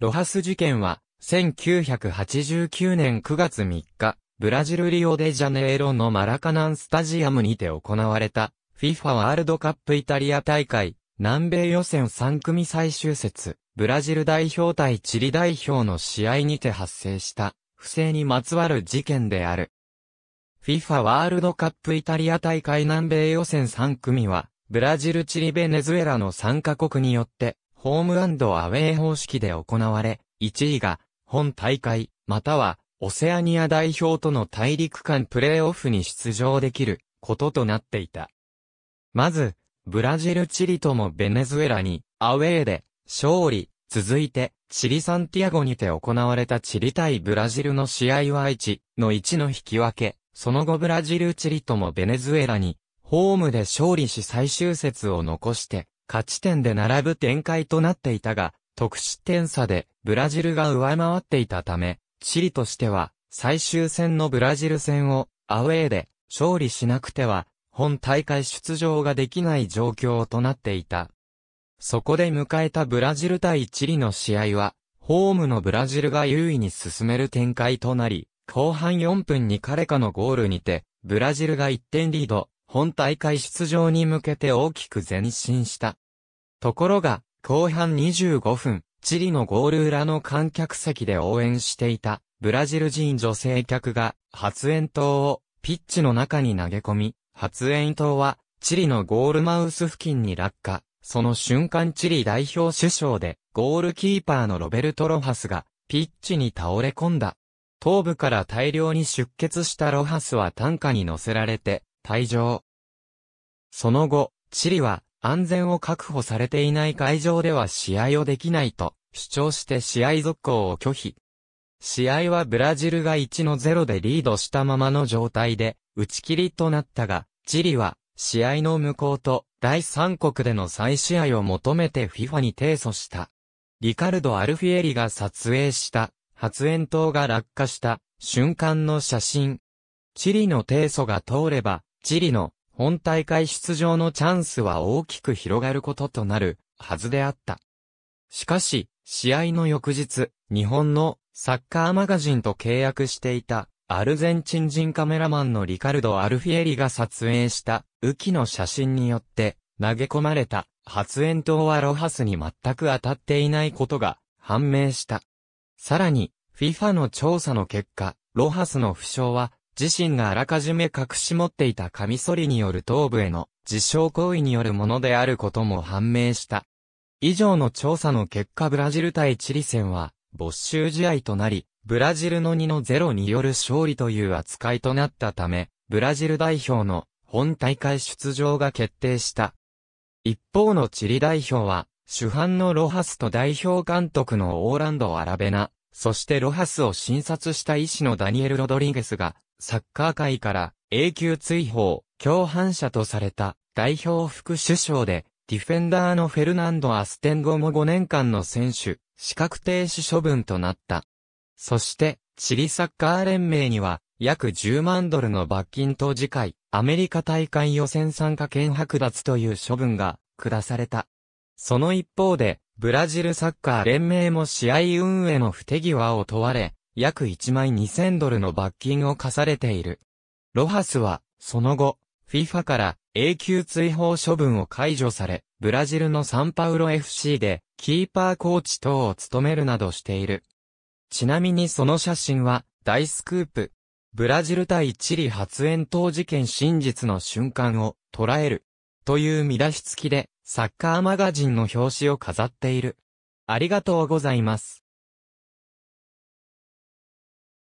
ロハス事件は、1989年9月3日、ブラジルリオデジャネイロのマラカナンスタジアムにて行われた、FIFA ワールドカップイタリア大会、南米予選3組最終節、ブラジル代表対チリ代表の試合にて発生した、不正にまつわる事件である。FIFA ワールドカップイタリア大会南米予選3組は、ブラジル、チリ、ベネズエラの3カ国によって、ホームアンドアウェイ方式で行われ、1位が、本大会、または、オセアニア代表との大陸間プレーオフに出場できることとなっていた。まず、ブラジルチリともベネズエラに、アウェーで、勝利、続いて、チリサンティアゴにて行われたチリ対ブラジルの試合は1の1の引き分け、その後ブラジルチリともベネズエラに、ホームで勝利し最終節を残して、勝ち点で並ぶ展開となっていたが、得失点差でブラジルが上回っていたため、チリとしては最終戦のブラジル戦をアウェーで勝利しなくては本大会出場ができない状況となっていた。そこで迎えたブラジル対チリの試合は、ホームのブラジルが優位に進める展開となり、後半4分に彼かのゴールにて、ブラジルが1点リード、本大会出場に向けて大きく前進した。ところが、後半25分、チリのゴール裏の観客席で応援していた、ブラジル人女性客が、発煙筒を、ピッチの中に投げ込み、発煙筒は、チリのゴールマウス付近に落下。その瞬間チリ代表首相で、ゴールキーパーのロベルト・ロハスが、ピッチに倒れ込んだ。頭部から大量に出血したロハスは担架に乗せられて、退場。その後、チリは安全を確保されていない会場では試合をできないと主張して試合続行を拒否。試合はブラジルが1の0でリードしたままの状態で打ち切りとなったが、チリは試合の無効と第三国での再試合を求めて FIFA に提訴した。リカルド・アルフィエリが撮影した発煙筒が落下した瞬間の写真。チリの提訴が通れば、チリの本大会出場のチャンスは大きく広がることとなるはずであった。しかし、試合の翌日、日本のサッカーマガジンと契約していたアルゼンチン人カメラマンのリカルド・アルフィエリが撮影した雨季の写真によって投げ込まれた発煙筒はロハスに全く当たっていないことが判明した。さらに、FIFA の調査の結果、ロハスの負傷は自身があらかじめ隠し持っていたカミソリによる頭部への自傷行為によるものであることも判明した。以上の調査の結果ブラジル対チリ戦は没収試合となり、ブラジルの2の0による勝利という扱いとなったため、ブラジル代表の本大会出場が決定した。一方のチリ代表は、主犯のロハスと代表監督のオーランド・アラベナ、そしてロハスを診察した医師のダニエル・ロドリゲスが、サッカー界から永久追放、共犯者とされた代表副首相で、ディフェンダーのフェルナンド・アステン後も5年間の選手、資格停止処分となった。そして、チリサッカー連盟には、約10万ドルの罰金と次回、アメリカ大会予選参加権剥奪という処分が、下された。その一方で、ブラジルサッカー連盟も試合運営の不手際を問われ、約1枚2000ドルの罰金を課されている。ロハスは、その後、FIFA から永久追放処分を解除され、ブラジルのサンパウロ FC で、キーパーコーチ等を務めるなどしている。ちなみにその写真は、大スクープ。ブラジル対チリ発煙筒事件真実の瞬間を捉える。という見出し付きで、サッカーマガジンの表紙を飾っている。ありがとうございます。